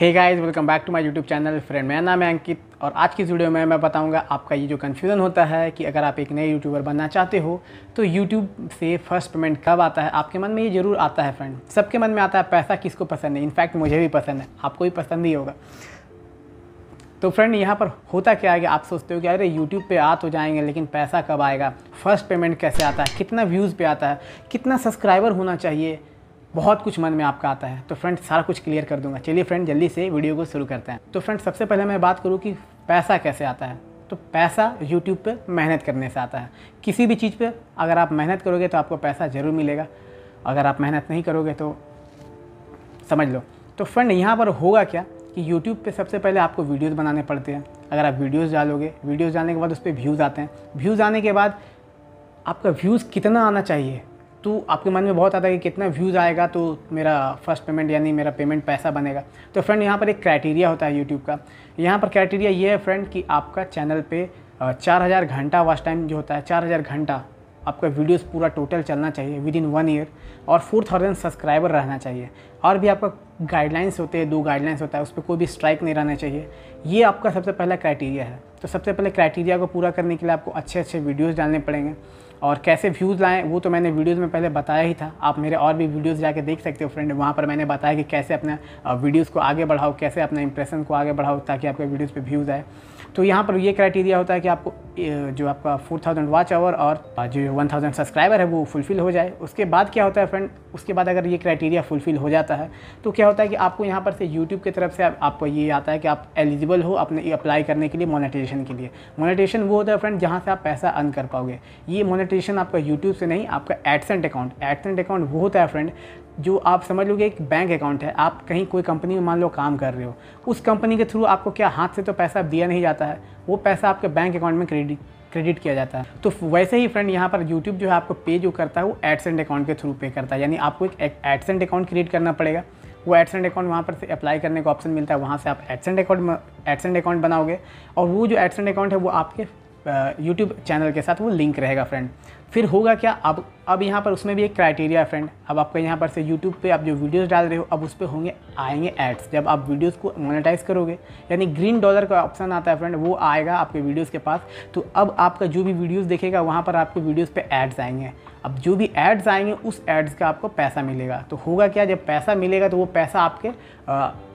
hey guys welcome back to my YouTube channel friend मेरा नाम है अंकित और आज की वीडियो में मैं बताऊंगा आपका ये जो कन्फ्यूज़न होता है कि अगर आप एक नए यूट्यूबर बनना चाहते हो तो यूट्यूब से फर्स्ट पेमेंट कब आता है आपके मन में ये ज़रूर आता है फ्रेंड सबके मन में आता है पैसा किसको पसंद है इनफैक्ट मुझे भी पसंद है आपको भी पसंद ही होगा तो फ्रेंड यहाँ पर होता क्या है कि आप सोचते हो कि अरे यूट्यूब पे आ तो जाएंगे लेकिन पैसा कब आएगा फर्स्ट पेमेंट कैसे आता है कितना व्यूज़ पे आता है कितना सब्सक्राइबर होना चाहिए बहुत कुछ मन में आपका आता है तो फ्रेंड सारा कुछ क्लियर कर दूंगा चलिए फ्रेंड जल्दी से वीडियो को शुरू करते हैं तो फ्रेंड सबसे पहले मैं बात करूँ कि पैसा कैसे आता है तो पैसा यूट्यूब पर मेहनत करने से आता है किसी भी चीज़ पर अगर आप मेहनत करोगे तो आपको पैसा ज़रूर मिलेगा अगर आप मेहनत नहीं करोगे तो समझ लो तो फ्रेंड यहाँ पर होगा क्या कि यूट्यूब पे सबसे पहले आपको वीडियोस बनाने पड़ते हैं अगर आप वीडियोस डालोगे वीडियोस डालने के बाद उस पर व्यूज़ आते हैं व्यूज़ आने के बाद आपका व्यूज़ कितना आना चाहिए तो आपके मन में बहुत आता है कि कितना व्यूज़ आएगा तो मेरा फर्स्ट पेमेंट यानी मेरा पेमेंट पैसा बनेगा तो फ्रेंड यहाँ पर एक क्राइटेरिया होता है यूट्यूब का यहाँ पर क्राइटेरिया ये है फ्रेंड कि आपका चैनल पे चार हज़ार घंटा वाच टाइम जो होता है चार हज़ार घंटा आपका वीडियोस पूरा टोटल चलना चाहिए विद इन वन ईयर और फोर थाउजेंड सब्सक्राइबर रहना चाहिए और भी आपका गाइडलाइंस होते हैं दो गाइडलाइंस होता है उस पर कोई भी स्ट्राइक नहीं रहना चाहिए ये आपका सबसे पहला क्राइटेरिया है तो सबसे पहले क्राइटेरिया को पूरा करने के लिए आपको अच्छे अच्छे वीडियोज़ डालने पड़ेंगे और कैसे व्यूज़ लाएँ वो तो मैंने वीडियोज़ में पहले बताया ही था आप मेरे और भी वीडियोज़ जाके देख सकते हो फ्रेंड वहाँ पर मैंने बताया कि कैसे अपना वीडियोज़ को आगे बढ़ाओ कैसे अपना इंप्रेशन को आगे बढ़ाओ ताकि आपके वीडियोज़ पर व्यूज़ आए तो यहाँ पर ये क्राइटेरिया होता है कि आपको जो आपका 4000 वॉच आवर और जो 1000 सब्सक्राइबर है वो फुलफ़िल हो जाए उसके बाद क्या होता है फ्रेंड उसके बाद अगर ये क्राइटेरिया फुलफ़िल हो जाता है तो क्या होता है कि आपको यहाँ पर से यूट्यूब की तरफ से आप, आपको ये आता है कि आप एलिजिबल हो अपने अप्लाई करने के लिए मोनेटाइजेशन के लिए मोनेटाइजेशन वो होता है फ्रेंड जहाँ से आप पैसा अर्न कर पाओगे ये मोनेटाइजेशन आपका यूट्यूब से नहीं आपका एडसेंट अकाउंट एडसेंट अकाउंट वो होता है फ्रेंड जो आप समझ लो कि एक बैंक अकाउंट है आप कहीं कोई कंपनी में मान लो काम कर रहे हो उस कंपनी के थ्रू आपको क्या हाथ से तो पैसा दिया नहीं जाता है वो पैसा आपके बैंक अकाउंट में क्रेडिट क्रेडिट किया जाता है तो वैसे ही फ्रेंड यहाँ पर यूट्यूब जो है आपको पे जो करता है वो एडसेंट अकाउंट के थ्रू पे करता है यानी आपको एक एडसेंट अकाउंट क्रिएट करना पड़ेगा वो एडसेंट अकाउंट वहाँ पर से अप्लाई करने का ऑप्शन मिलता है वहाँ से आप एडसेंट अकाउंट एडसेंट अकाउंट बनाओगे और वो जो एडसेंट अकाउंट है वो आपके यूट्यूब चैनल के साथ वो लिंक रहेगा फ्रेंड फिर होगा क्या अब अब यहाँ पर उसमें भी एक क्राइटेरिया है फ्रेंड अब आपका यहाँ पर से यूट्यूब पे आप जो वीडियोस डाल रहे हो अब उस पर होंगे आएंगे एड्स जब आप वीडियोस को मोनेटाइज करोगे यानी ग्रीन डॉलर का ऑप्शन आता है फ्रेंड वो आएगा आपके वीडियोस के पास तो अब आपका जो भी वीडियोस देखेगा वहाँ पर आपके वीडियोज़ पर एड्स आएंगे अब जो भी एड्स आएंगे उस एड्स का आपको पैसा मिलेगा तो होगा क्या जब पैसा मिलेगा तो वो पैसा आपके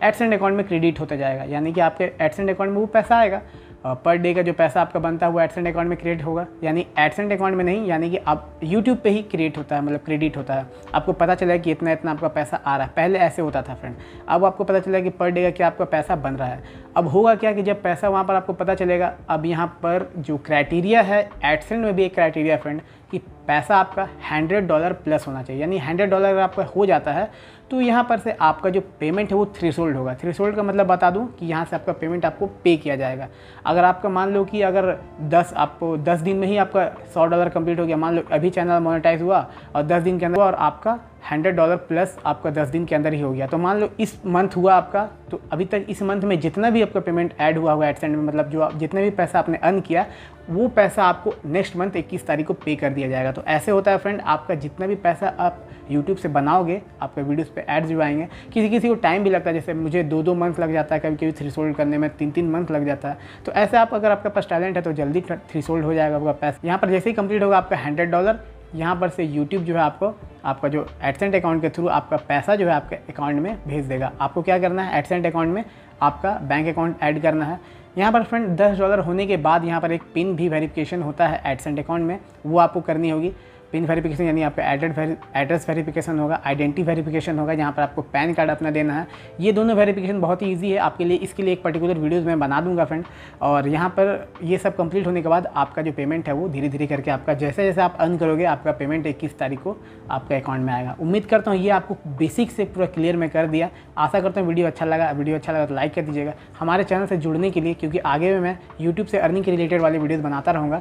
एड्स एंड अकाउंट में क्रेडिट होता जाएगा यानी कि आपके एड्स एंड अकाउंट में वो पैसा आएगा पर डे का जो पैसा आपका बनता है वो एडसेंट अकाउंट में क्रिएट होगा यानी एडसेंट अकाउंट में नहीं यानी कि आप यूट्यूब पे ही क्रिएट होता है मतलब क्रेडिट होता है आपको पता चला कि इतना इतना आपका पैसा आ रहा है पहले ऐसे होता था फ्रेंड अब आपको पता चला कि पर डे का क्या आपका पैसा बन रहा है अब होगा क्या कि जब पैसा वहाँ पर आपको पता चलेगा अब यहाँ पर जो क्राइटेरिया है एडसेंट में भी एक क्राइटेरिया फ्रेंड कि पैसा आपका हंड्रेड डॉलर प्लस होना चाहिए यानी हंड्रेड डॉलर अगर आपका हो जाता है तो यहाँ पर से आपका जो पेमेंट है वो थ्री सोल्ड होगा थ्री सोल्ड का मतलब बता दूँ कि यहाँ से आपका पेमेंट आपको पे किया जाएगा अगर आपका मान लो कि अगर दस आपको दस दिन में ही आपका सौ डॉलर कम्प्लीट हो गया मान लो अभी चैनल मोनिटाइज हुआ और दस दिन के अंदर और आपका हंड्रेड डॉलर प्लस आपका दस दिन के अंदर ही हो गया तो मान लो इस मंथ हुआ आपका तो अभी तक इस मंथ में जितना भी आपका पेमेंट ऐड हुआ हुआ एडसेंड में मतलब जो आप जितना भी पैसा आपने अर्न किया वो पैसा आपको नेक्स्ट मंथ 21 तारीख को पे कर दिया जाएगा तो ऐसे होता है फ्रेंड आपका जितना भी पैसा आप यूट्यूब से बनाओगे आपके वीडियोस पे एड्स भी आएंगे किसी किसी को टाइम भी लगता है जैसे मुझे दो दो मंथ लग जाता है कभी कभी थ्री सोल्ड करने में तीन तीन मंथ लग जाता है तो ऐसे आप अगर आपके पास टैलेंट है तो जल्दी थ्री सोल्ड हो जाएगा आपका पैसा यहाँ पर जैसे ही कंप्लीट होगा आपका हंड्रेड डॉलर यहाँ पर से यूट्यूब जो है आपको आपका जो एडसेंट अकाउंट के थ्रू आपका पैसा जो है आपके अकाउंट में भेज देगा आपको क्या करना है एडसेंट अकाउंट में आपका बैंक अकाउंट ऐड करना है यहाँ पर फ्रेंड दस डॉलर होने के बाद यहाँ पर एक पिन भी वेरिफिकेशन होता है एडसेंट अकाउंट में वो आपको करनी होगी पिन वेरिफिकेशन यानी यहाँ पे एड्रेड एड्रेस वेरिफिकेशन होगा आइडेंटिटी वेरिफिकेशन होगा जहाँ पर आपको पैन कार्ड अपना देना है ये दोनों वेरिफिकेशन बहुत ही ईजी है आपके लिए इसके लिए एक पर्टिकुलर वीडियोज़ मैं बना दूंगा फ्रेंड और यहाँ पर ये सब कंप्लीट होने के बाद आपका जो पेमेंट है वो धीरे धीरे करके आपका जैसे जैसे आप अर्न करोगे आपका पेमेंट इक्कीस तारीख को आपका अकाउंट में आएगा उम्मीद करता हूँ ये आपको बेसिक से पूरा क्लियर मैं कर दिया आशा करता हूँ वीडियो अच्छा लगा वीडियो अच्छा लगा तो लाइक कर दीजिएगा हमारे चैनल से जुड़ने के लिए क्योंकि आगे में मैं यूट्यूब से अर्निंग के रिलेटेड वाले वीडियोज़ बनाता रहूँगा